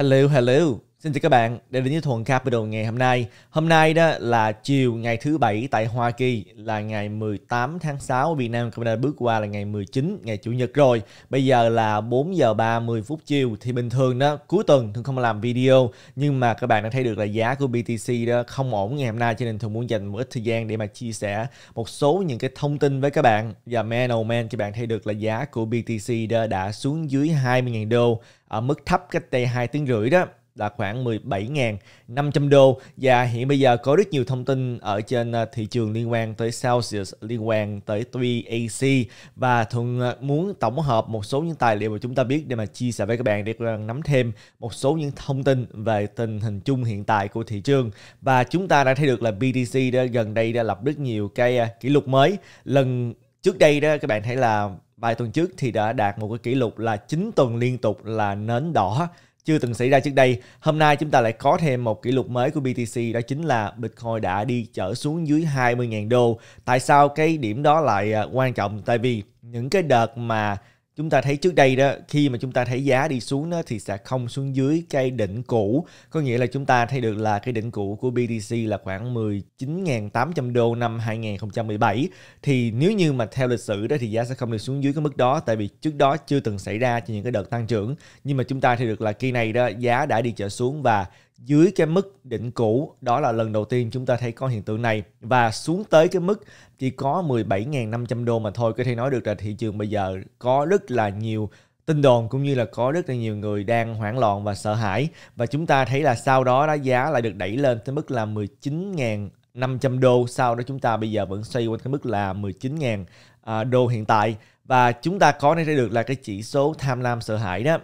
Hello, hello. Xin chào các bạn Đây là với Thuận Capital ngày hôm nay. Hôm nay đó là chiều ngày thứ bảy tại Hoa Kỳ là ngày 18 tháng 6 Việt Nam Canada bước qua là ngày 19 ngày chủ nhật rồi. Bây giờ là 4 giờ 30 phút chiều thì bình thường đó cuối tuần thường không làm video nhưng mà các bạn đã thấy được là giá của BTC đó không ổn ngày hôm nay cho nên thường muốn dành một ít thời gian để mà chia sẻ một số những cái thông tin với các bạn. Và man oh man các bạn thấy được là giá của BTC đó đã xuống dưới 20.000 đô ở mức thấp cách đây 2 tiếng rưỡi đó là khoảng 17.500 đô và hiện bây giờ có rất nhiều thông tin ở trên ờ, thị trường liên quan tới Celsius, liên quan tới 3AC và Thuận ờ, muốn tổng hợp một số những tài liệu mà chúng ta biết để mà chia sẻ với các bạn để các bạn nắm thêm một số những thông tin về tình hình chung hiện tại của thị trường và chúng ta đã thấy được là BTC đã gần đây đã lập rất nhiều cái ờ, kỷ lục mới lần trước đây đó các bạn thấy là vài tuần trước thì đã đạt một cái kỷ lục là 9 tuần liên tục là nến đỏ chưa từng xảy ra trước đây. Hôm nay chúng ta lại có thêm một kỷ lục mới của BTC đó chính là Bitcoin đã đi trở xuống dưới 20.000 đô. Tại sao cái điểm đó lại à, quan trọng? Tại vì những cái đợt mà chúng ta thấy trước đây đó khi mà chúng ta thấy giá đi xuống đó, thì sẽ không xuống dưới cây đỉnh cũ có nghĩa là chúng ta thấy được là cái đỉnh cũ của BTC là khoảng 19.800 đô năm 2017 thì nếu như mà theo lịch sử đó thì giá sẽ không được xuống dưới cái mức đó tại vì trước đó chưa từng xảy ra cho những cái đợt tăng trưởng nhưng mà chúng ta thấy được là kỳ này đó giá đã đi trở xuống và dưới cái mức đỉnh cũ đó là lần đầu tiên chúng ta thấy có hiện tượng này và xuống tới cái mức chỉ có 17.500 đô mà thôi có thể nói được là thị trường bây giờ có rất là nhiều tin đồn cũng như là có rất là nhiều người đang hoảng loạn và sợ hãi và chúng ta thấy là sau đó đó giá lại được đẩy lên tới mức là 19.500 đô sau đó chúng ta bây giờ vẫn xoay quanh cái mức là 19.000 à, đô hiện tại và chúng ta có thể thấy được là cái chỉ số tham lam sợ hãi đó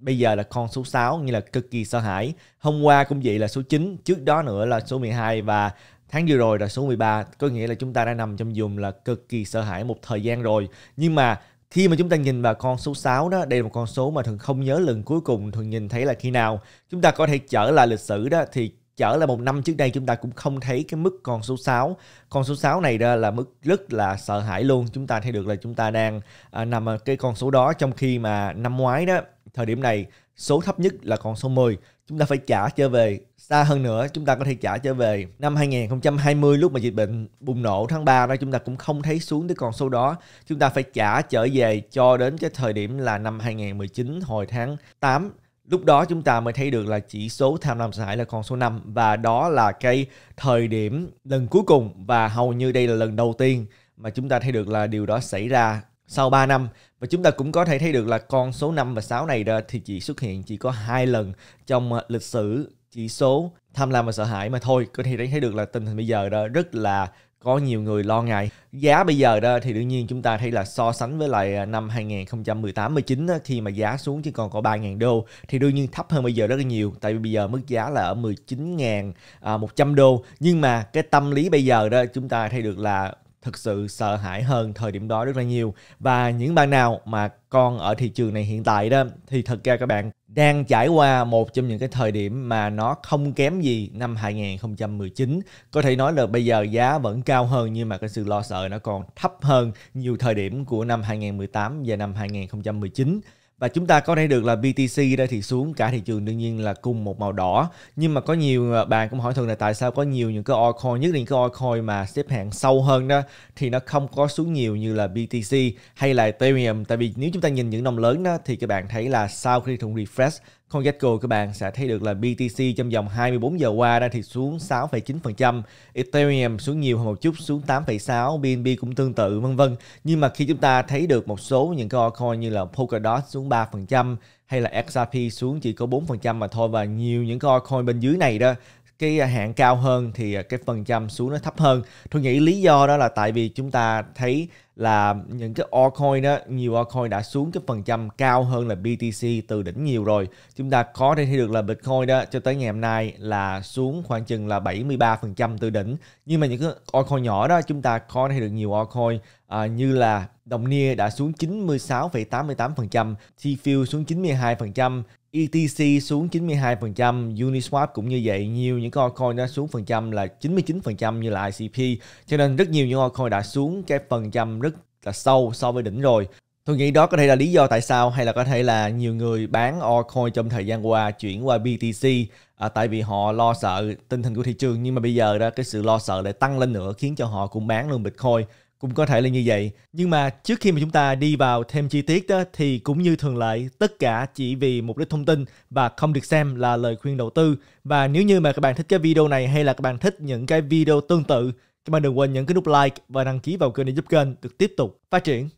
bây giờ là con số 6 như là cực kỳ sợ hãi hôm qua cũng vậy là số 9 trước đó nữa là số 12 và tháng vừa rồi là số 13 có nghĩa là chúng ta đã nằm trong vùng là cực kỳ sợ hãi một thời gian rồi nhưng mà khi mà chúng ta nhìn vào con số 6 đó, đây là một con số mà thường không nhớ lần cuối cùng thường nhìn thấy là khi nào. Chúng ta có thể trở lại lịch sử đó thì trở lại một năm trước đây chúng ta cũng không thấy cái mức con số 6. Con số 6 này đó là mức rất là sợ hãi luôn. Chúng ta thấy được là chúng ta đang à, nằm ở cái con số đó trong khi mà năm ngoái đó thời điểm này số thấp nhất là con số 10 chúng ta phải trả trở về xa hơn nữa chúng ta có thể trả trở về năm 2020 lúc mà dịch bệnh bùng nổ tháng 3 đó chúng ta cũng không thấy xuống tới con số đó chúng ta phải trả trở về cho đến cái thời điểm là năm 2019 hồi tháng 8 lúc đó chúng ta mới thấy được là chỉ số tham lam sợ hãi là con số 5 và đó là cái thời điểm lần cuối cùng và hầu như đây là lần đầu tiên mà chúng ta thấy được là điều đó xảy ra sau 3 năm và chúng ta cũng có thể thấy được là con số 5 và 6 này đó thì chỉ xuất hiện chỉ có hai lần trong ờ, lịch sử chỉ số tham lam và sợ hãi mà thôi có thể thấy được là tình hình bây giờ đó rất là có nhiều người lo ngại. Giá bây giờ đó thì đương nhiên chúng ta thấy là so sánh với lại ờ, năm 2018 19 đó, khi mà giá xuống chỉ còn có 3.000 đô thì đương nhiên thấp hơn bây giờ rất là nhiều tại vì bây giờ mức giá là ở 19.100 à, đô nhưng mà cái tâm lý bây giờ đó chúng ta thấy được là thực sự sợ hãi hơn thời điểm đó rất là nhiều và những bạn nào mà còn ở thị trường này hiện tại đó thì thật ra các bạn đang trải qua một trong những cái thời điểm mà nó không kém gì năm 2019 có thể nói là bây giờ giá vẫn cao hơn nhưng mà cái sự lo sợ nó còn thấp hơn nhiều thời điểm của năm 2018 và năm 2019 và chúng ta có thể được là BTC đây thì xuống cả thị trường đương nhiên là cùng một màu đỏ nhưng mà có nhiều ờ, bạn cũng hỏi thường là tại sao có nhiều những cái altcoin nhất định cái altcoin mà xếp hạng sâu hơn đó thì nó không có xuống nhiều như là BTC hay là Ethereum tại vì nếu chúng ta nhìn những đồng lớn đó thì các bạn thấy là sau khi thùng refresh CoinGecko các bạn sẽ thấy được là BTC trong vòng 24 giờ qua đang thì xuống 6,9%, Ethereum xuống nhiều hơn một chút xuống 8,6, BNB cũng tương tự vân vân. Nhưng mà khi chúng ta thấy được một số những cái coin như là Polkadot xuống 3%, hay là XRP xuống chỉ có 4% mà thôi và nhiều những cái coin bên dưới này đó cái à, hạng cao hơn thì à, cái phần trăm xuống nó thấp hơn. Tôi nghĩ lý do đó là tại vì chúng ta thấy là những cái altcoin đó, nhiều altcoin đã xuống cái phần trăm cao hơn là BTC từ đỉnh nhiều rồi. Chúng ta có thể thấy được là Bitcoin đó cho tới ngày hôm nay là xuống khoảng chừng là 73% từ đỉnh. Nhưng mà những cái altcoin nhỏ đó chúng ta có thể thấy được nhiều altcoin à, như là đồng nia đã xuống 96,88%, Tfil xuống 92%, ETC xuống 92%, Uniswap cũng như vậy, nhiều những con altcoin đã xuống phần trăm là 99% như là ICP, cho nên rất nhiều những altcoin đã xuống cái phần trăm rất là sâu so với đỉnh rồi. Tôi nghĩ đó có thể là lý do tại sao hay là có thể là nhiều người bán altcoin trong thời gian qua chuyển qua BTC à, tại vì họ lo sợ tình hình của thị trường nhưng mà bây giờ đó cái sự lo sợ lại tăng lên nữa khiến cho họ cũng bán luôn Bitcoin cũng có thể là như vậy nhưng mà trước khi mà chúng ta đi vào thêm chi tiết đó, thì cũng như thường lệ tất cả chỉ vì mục đích thông tin và không được xem là lời khuyên đầu tư và nếu như mà các bạn thích cái video này hay là các bạn thích những cái video tương tự các bạn đừng quên nhấn cái nút like và đăng ký vào kênh để giúp kênh được tiếp tục phát triển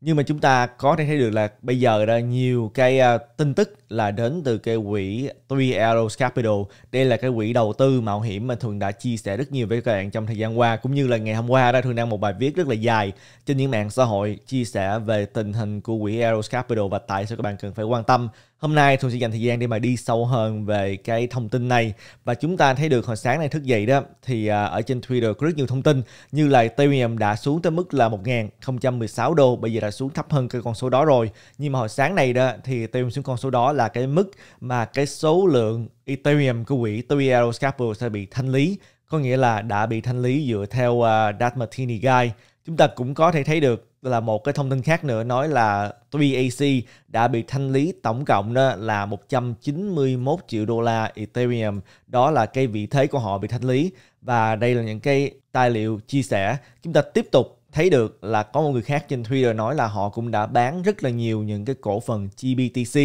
nhưng mà chúng ta có thể thấy được là bây giờ là nhiều cái uh, tin tức là đến từ cái quỹ Three Arrows Capital. Đây là cái quỹ đầu tư mạo hiểm mà Thường đã chia sẻ rất nhiều với các bạn trong thời gian qua cũng như là ngày hôm qua đã Thường đăng một bài viết rất là dài trên những mạng xã hội chia sẻ về tình hình của quỹ Arrows Capital và tại sao các bạn cần phải quan tâm. Hôm nay Thường sẽ dành thời gian để mà đi sâu hơn về cái thông tin này và chúng ta thấy được hồi sáng nay thức dậy đó thì à, ở trên Twitter có rất nhiều thông tin như là Ethereum đã xuống tới mức là 1.016 đô bây giờ đã xuống thấp hơn cái con số đó rồi nhưng mà hồi sáng này đó thì Ethereum xuống con số đó là là cái mức mà cái số lượng Ethereum của quỹ Toro Capital sẽ bị thanh lý có nghĩa là đã bị thanh lý dựa theo uh, à, Dat Martini Guide chúng ta cũng có thể thấy được là một cái thông tin khác nữa nói là BAC đã bị thanh lý tổng cộng đó là 191 triệu đô la Ethereum. Đó là cái vị thế của họ bị thanh lý và đây là những cái tài liệu chia sẻ. Chúng ta tiếp tục thấy được là có một người khác trên Twitter nói là họ cũng đã bán rất là nhiều những cái cổ phần GBTC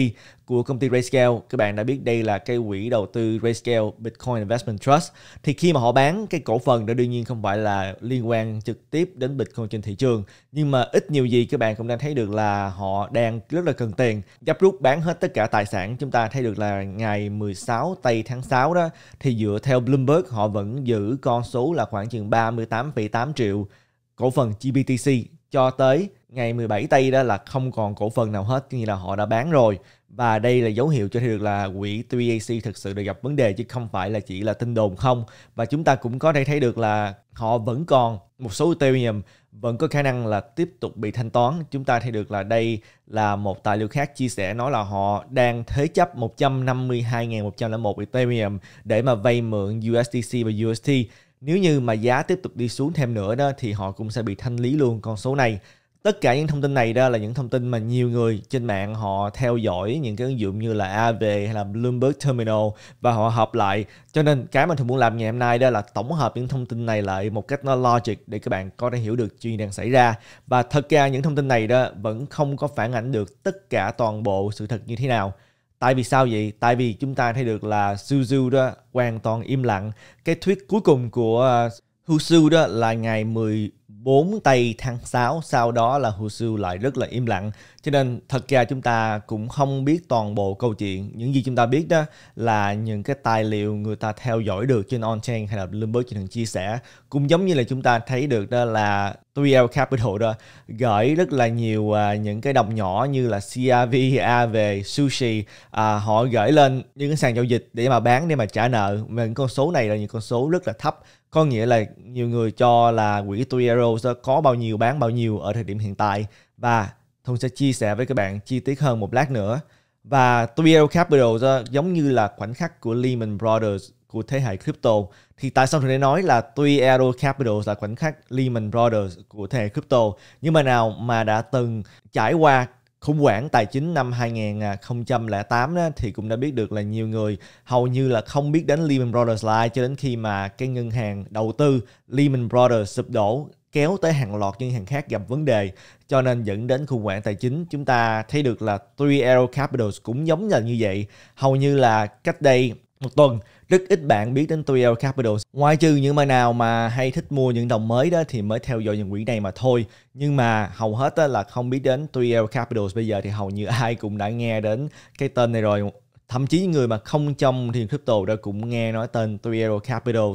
của công ty RayScale, Các bạn đã biết đây là cái quỹ đầu tư RayScale Bitcoin Investment Trust. Thì khi mà họ bán cái cổ phần đó đương nhiên không phải là liên quan trực tiếp đến Bitcoin trên thị trường. Nhưng mà ít nhiều gì các bạn cũng đang thấy được là họ đang rất là cần tiền. Gấp rút bán hết tất cả tài sản. Chúng ta thấy được là ngày 16 tây tháng 6 đó thì dựa theo Bloomberg họ vẫn giữ con số là khoảng chừng 38,8 triệu cổ phần GBTC cho tới ngày 17 tây đó là không còn cổ phần nào hết, như là họ đã bán rồi và đây là dấu hiệu cho thấy được là quỹ TAC thực sự đã gặp vấn đề chứ không phải là chỉ là tin đồn không và chúng ta cũng có thể thấy được là họ vẫn còn một số Ethereum vẫn có khả năng là tiếp tục bị thanh toán. Chúng ta thấy được là đây là một tài liệu khác chia sẻ nói là họ đang thế chấp 152.101 Ethereum để mà vay mượn USDC và UST nếu như mà giá tiếp tục đi xuống thêm nữa đó thì họ cũng sẽ bị thanh lý luôn con số này. Tất cả những thông tin này đó là những thông tin mà nhiều người trên mạng họ theo dõi những cái ứng dụng như là AV hay là Bloomberg Terminal và họ hợp lại. Cho nên cái mà tôi muốn làm ngày hôm nay đó là tổng hợp những thông tin này lại một cách nó logic để các bạn có thể hiểu được chuyện đang xảy ra. Và thật ra những thông tin này đó vẫn không có phản ảnh được tất cả toàn bộ sự thật như thế nào. Tại vì sao vậy? Tại vì chúng ta thấy được là Suzu đó hoàn toàn im lặng. Cái thuyết cuối cùng của ờ, Husu đó là ngày 10 bốn tay tháng 6 sau đó là Husu lại rất là im lặng cho nên thật ra chúng ta cũng không biết toàn bộ câu chuyện những gì chúng ta biết đó là những cái tài liệu người ta theo dõi được trên on-chain hay là Bloomberg trên thường chia sẻ cũng giống như là chúng ta thấy được đó là 3L Capital đó gửi rất là nhiều à, những cái đồng nhỏ như là CRV, về Sushi à, họ gửi lên những cái sàn giao dịch để mà bán để mà trả nợ mà những con số này là những con số rất là thấp có nghĩa là nhiều người cho là quỹ Tui Arrows có bao nhiêu bán bao nhiêu ở thời điểm hiện tại và Thông sẽ chia sẻ với các bạn chi tiết hơn một lát nữa. Và Tui Arrow Capital giống như là khoảnh khắc của Lehman Brothers của thế hệ crypto thì tại sao thầy nói là tuy Aero Capital là khoảnh khắc Lehman Brothers của thế hệ crypto nhưng mà nào mà đã từng trải qua khủng hoảng tài chính năm 2008 đó, thì cũng đã biết được là nhiều người hầu như là không biết đến Lehman Brothers là cho đến khi mà cái ngân hàng đầu tư Lehman Brothers sụp đổ kéo tới hàng loạt ngân hàng khác gặp vấn đề cho nên dẫn đến khủng hoảng tài chính chúng ta thấy được là 3 Arrow Capitals cũng giống là như vậy hầu như là cách đây một tuần rất ít bạn biết đến Toyota Capital ngoài trừ những bạn nào mà hay thích mua những đồng mới đó thì mới theo dõi những quỹ này mà thôi nhưng mà hầu hết là không biết đến Toyota Capital bây giờ thì hầu như ai cũng đã nghe đến cái tên này rồi thậm chí những người mà không trong thị trường crypto đã cũng nghe nói tên Toyota Capital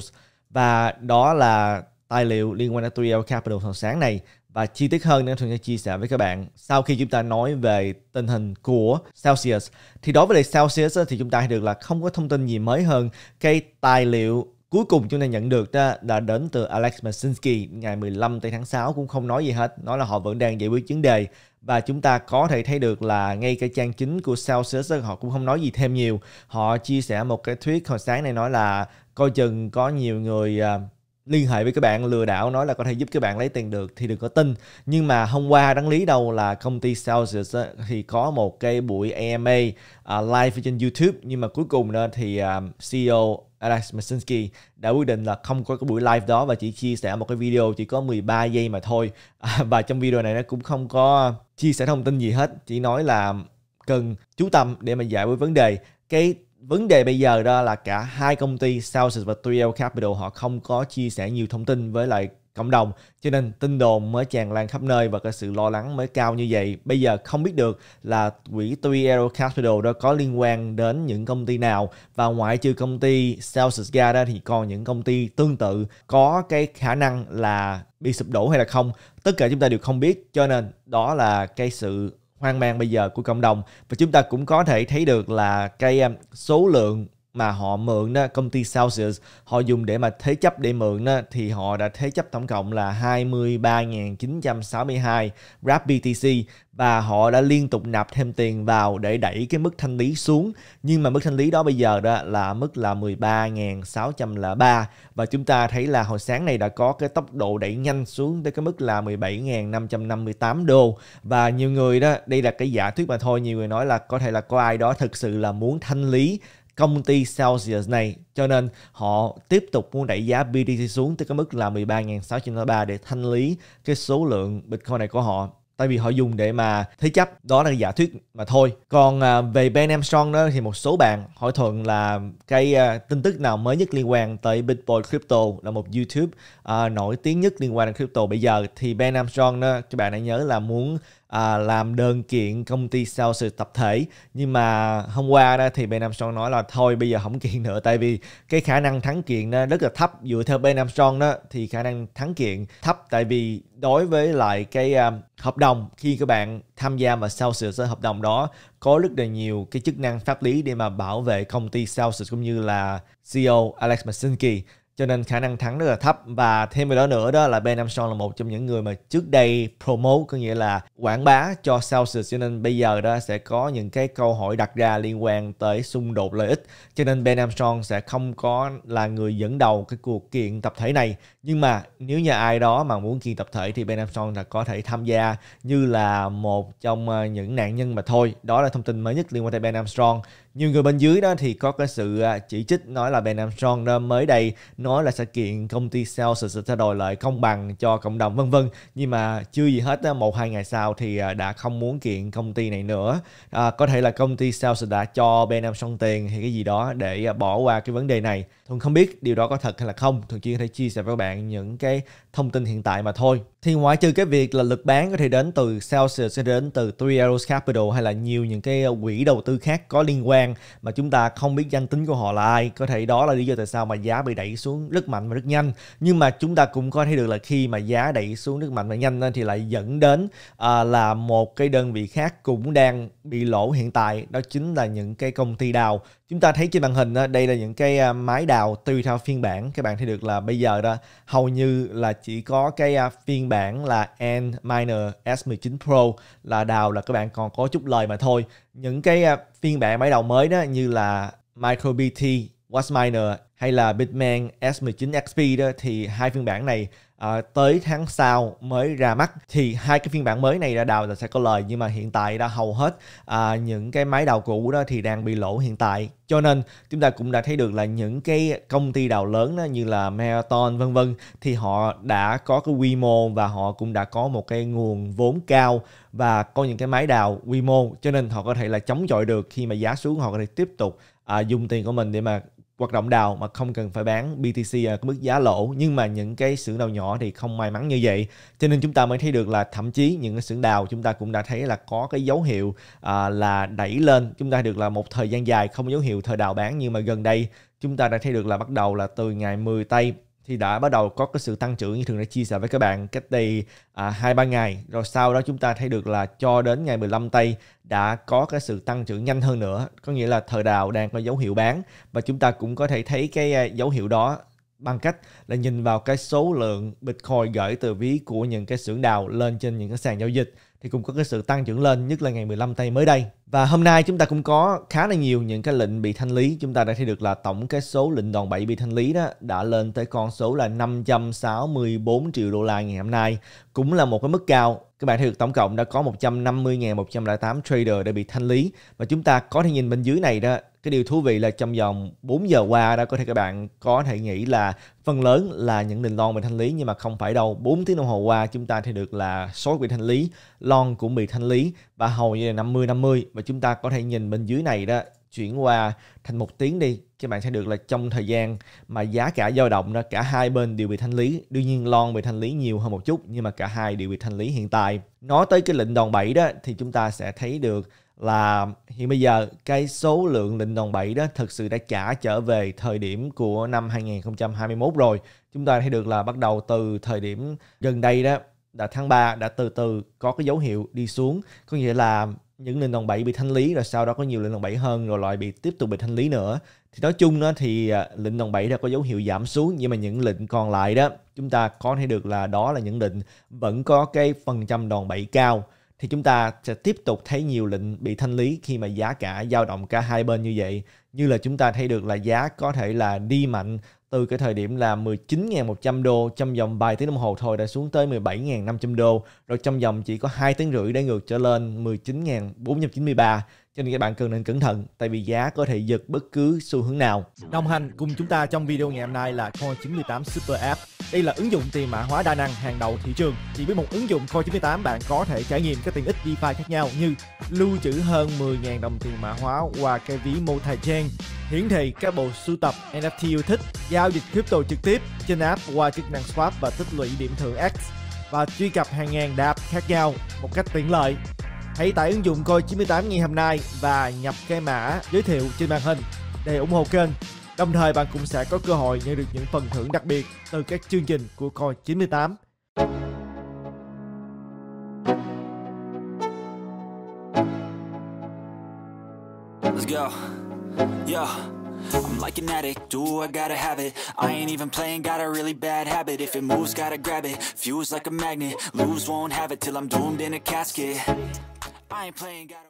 và đó là tài liệu liên quan đến Toyota Capital hồi sáng này và chi tiết hơn nên thường sẽ chia sẻ với các bạn sau khi chúng ta nói về tình hình của Celsius thì đối với lại Celsius thì chúng ta hay được là không có thông tin gì mới hơn cái tài liệu cuối cùng chúng ta nhận được đó là đến từ Alex Masinski ngày 15 tháng 6 cũng không nói gì hết nói là họ vẫn đang giải quyết vấn đề và chúng ta có thể thấy được là ngay cái trang chính của Celsius họ cũng không nói gì thêm nhiều họ chia sẻ một cái thuyết hồi sáng này nói là coi chừng có nhiều người à, liên hệ với các bạn lừa đảo nói là có thể giúp các bạn lấy tiền được thì đừng có tin nhưng mà hôm qua đáng lý đâu là công ty Celsius thì có một cái buổi AMA e uh, à, live trên YouTube nhưng mà cuối cùng đó thì um, à, CEO Alex Masinski đã quyết định là không có cái buổi live đó và chỉ chia sẻ một cái video chỉ có 13 giây mà thôi à, và trong video này nó cũng không có chia sẻ thông tin gì hết chỉ nói là cần chú tâm để mà giải quyết vấn đề cái vấn đề bây giờ đó là cả hai công ty Celsius và 3L Capital họ không có chia sẻ nhiều thông tin với lại cộng đồng cho nên tin đồn mới tràn lan khắp nơi và cái sự lo lắng mới cao như vậy bây giờ không biết được là quỹ 3L Capital đó có liên quan đến những công ty nào và ngoại trừ công ty Celsius Ga đó thì còn những công ty tương tự có cái khả năng là bị sụp đổ hay là không tất cả chúng ta đều không biết cho nên đó là cái sự hoang mang bây giờ của cộng đồng và chúng ta cũng có thể thấy được là cái um, số lượng mà họ mượn đó, công ty Celsius họ dùng để mà thế chấp để mượn đó, thì họ đã thế chấp tổng cộng là 23.962 RAP BTC và họ đã liên tục nạp thêm tiền vào để đẩy cái mức thanh lý xuống nhưng mà mức thanh lý đó bây giờ đó là mức là 13.603 và chúng ta thấy là hồi sáng này đã có cái tốc độ đẩy nhanh xuống tới cái mức là 17.558 đô và nhiều người đó đây là cái giả thuyết mà thôi nhiều người nói là có thể là có ai đó thực sự là muốn thanh lý công ty Celsius này cho nên họ tiếp tục muốn đẩy giá BTC xuống tới cái mức là 13.603 để thanh lý cái số lượng Bitcoin này của họ tại vì họ dùng để mà thế chấp đó là giả thuyết mà thôi còn à, về Ben Armstrong đó thì một số bạn hỏi thuận là cái à, tin tức nào mới nhất liên quan tới Bitcoin Crypto là một YouTube uh, nổi tiếng nhất liên quan đến crypto bây giờ thì Ben Armstrong đó các bạn hãy nhớ là muốn à, làm đơn kiện công ty sau sự tập thể nhưng mà hôm qua đó thì Ben Armstrong nói là thôi bây giờ không kiện nữa tại vì cái khả năng thắng kiện đó rất là thấp dựa theo Ben Armstrong đó thì khả năng thắng kiện thấp tại vì đối với lại cái um, hợp đồng khi các bạn tham gia mà sau sửa hợp đồng đó có rất là nhiều cái chức năng pháp lý để mà bảo vệ công ty Celsius cũng như là CEO Alex Masinski cho nên khả năng thắng rất là thấp và thêm vào đó nữa đó là Ben Armstrong là một trong những người mà trước đây promote có nghĩa là quảng bá cho Celsius cho nên bây giờ đó sẽ có những cái câu hỏi đặt ra liên quan tới xung đột lợi ích cho nên Ben Armstrong sẽ không có là người dẫn đầu cái cuộc kiện tập thể này nhưng mà nếu như ai đó mà muốn kiện tập thể thì Ben Armstrong là có thể tham gia như là một trong ờ, những nạn nhân mà thôi đó là thông tin mới nhất liên quan tới Ben Armstrong nhiều người bên dưới đó thì có cái sự à, chỉ trích nói là Ben Armstrong đó mới đây nói là sẽ kiện công ty Celsius sẽ thay đổi lợi công bằng cho cộng đồng vân vân nhưng mà chưa gì hết một hai ngày sau thì à, đã không muốn kiện công ty này nữa à, có thể là công ty Celsius đã cho Ben Armstrong tiền hay cái gì đó để à, bỏ qua cái vấn đề này Thuận không biết điều đó có thật hay là không, Thuận chỉ có thể chia sẻ với các bạn những cái thông tin hiện tại mà thôi. Thì ngoại trừ cái việc là lực bán có thể đến từ Celsius, sẽ đến từ Three Arrows Capital hay là nhiều những cái ờ, quỹ đầu tư khác có liên quan mà chúng ta không biết danh tính của họ là ai. Có thể đó là lý do tại sao mà giá bị đẩy xuống rất mạnh và rất nhanh. Nhưng mà chúng ta cũng có thấy được là khi mà giá đẩy xuống rất mạnh và nhanh thì lại dẫn đến ờ, là một cái đơn vị khác cũng đang bị lỗ hiện tại, đó chính là những cái công ty đào chúng ta thấy trên màn hình đó, đây là những cái à, máy đào tùy theo phiên bản các bạn thấy được là bây giờ đó hầu như là chỉ có cái à, phiên bản là N miner S19 Pro là đào là các bạn còn có chút lời mà thôi những cái à, phiên bản máy đào mới đó như là MicroBT What's Minor hay là Bitmain S19 XP đó thì hai phiên bản này à, tới tháng sau mới ra mắt thì hai cái phiên bản mới này ra đầu là sẽ có lời nhưng mà hiện tại đã hầu hết à, những cái máy đào cũ đó thì đang bị lỗ hiện tại cho nên chúng ta cũng đã thấy được là những cái công ty đào lớn đó, như là Marathon vân vân thì họ đã có cái quy mô và họ cũng đã có một cái nguồn vốn cao và có những cái máy đào quy mô cho nên họ có thể là chống chọi được khi mà giá xuống họ có thể tiếp tục à, dùng tiền của mình để mà hoạt động đào mà không cần phải bán BTC ở à, mức giá lỗ nhưng mà những cái xưởng đào nhỏ thì không may mắn như vậy cho nên chúng ta mới thấy được là thậm chí những cái xưởng đào chúng ta cũng đã thấy là có cái dấu hiệu à, là đẩy lên chúng ta được là một thời gian dài không dấu hiệu thời đào bán nhưng mà gần đây chúng ta đã thấy được là bắt đầu là từ ngày 10 tây thì đã bắt đầu có cái sự tăng trưởng như thường đã chia sẻ với các bạn cách đây à, hai à, ba ngày rồi sau đó chúng ta thấy được là cho đến ngày 15 tây đã có cái sự tăng trưởng nhanh hơn nữa có nghĩa là thời đào đang có dấu hiệu bán và chúng ta cũng có thể thấy cái à, dấu hiệu đó bằng cách là nhìn vào cái số lượng Bitcoin gửi từ ví của những cái xưởng đào lên trên những cái sàn giao dịch thì cũng có cái sự tăng trưởng lên nhất là ngày 15 tây mới đây. Và hôm nay chúng ta cũng có khá là nhiều những cái lệnh bị thanh lý. Chúng ta đã thấy được là tổng cái số lệnh đòn bẩy bị thanh lý đó đã lên tới con số là 564 triệu đô la ngày hôm nay. Cũng là một cái mức cao. Các bạn thấy được tổng cộng đã có 150.108 trader đã bị thanh lý. Và chúng ta có thể nhìn bên dưới này đó cái điều thú vị là trong vòng 4 giờ qua đó có thể các bạn có thể nghĩ là phần lớn là những nền lon bị thanh lý nhưng mà không phải đâu 4 tiếng đồng hồ qua chúng ta thì được là số bị thanh lý lon cũng bị thanh lý và hầu như là 50 50 và chúng ta có thể nhìn bên dưới này đó chuyển qua thành một tiếng đi các bạn sẽ được là trong thời gian mà giá cả dao động đó cả hai bên đều bị thanh lý đương nhiên lon bị thanh lý nhiều hơn một chút nhưng mà cả hai đều bị thanh lý hiện tại nói tới cái lệnh đòn bẩy đó thì chúng ta sẽ thấy được là hiện bây giờ cái số lượng lịnh đòn bẩy đó thực sự đã trả trở về thời điểm của năm 2021 rồi. Chúng ta thấy được là bắt đầu từ thời điểm gần đây đó đã tháng 3 đã từ từ có cái dấu hiệu đi xuống. Có nghĩa là những lệnh đòn bẩy bị thanh lý rồi sau đó có nhiều lệnh đòn bẩy hơn rồi loại bị tiếp tục bị thanh lý nữa thì nói chung đó thì à, lệnh đòn bẩy đã có dấu hiệu giảm xuống nhưng mà những lệnh còn lại đó chúng ta có thể được là đó là những lệnh vẫn có cái phần trăm đòn bẩy cao thì chúng ta sẽ tiếp tục thấy nhiều lệnh bị thanh lý khi mà giá cả dao động cả hai bên như vậy. Như là chúng ta thấy được là giá có thể là đi mạnh từ cái thời điểm là 19.100 đô trong vòng vài tiếng đồng hồ thôi đã xuống tới 17.500 đô, rồi trong vòng chỉ có 2 tiếng rưỡi đã ngược trở lên 19.493 cho nên các bạn cần nên cẩn thận tại vì giá có thể giật bất cứ xu hướng nào. Đồng hành cùng chúng ta trong video ngày hôm nay là Coin 98 Super App. Đây là ứng dụng tiền mã hóa đa năng hàng đầu thị trường. Chỉ với một ứng dụng Coin 98 bạn có thể trải nghiệm các tiện ích DeFi khác nhau như lưu trữ hơn 10.000 đồng tiền mã hóa qua cái ví multi-chain, hiển thị các bộ sưu tập NFT yêu thích, giao dịch crypto trực tiếp trên app qua chức năng swap và tích lũy điểm thưởng X và truy cập hàng ngàn đạp khác nhau một cách tiện lợi Hãy tải ứng dụng coi 98 ngay hôm nay và nhập cái mã giới thiệu trên màn hình để ủng hộ kênh. Đồng thời bạn cũng sẽ có cơ hội nhận được những phần thưởng đặc biệt từ các chương trình của coi 98. Let's go. Yeah. I'm like an addict, do I gotta have it I ain't even playing, got a really bad habit If it moves, gotta grab it, fuse like a magnet Lose, won't have it till I'm doomed in a casket I ain't playing, got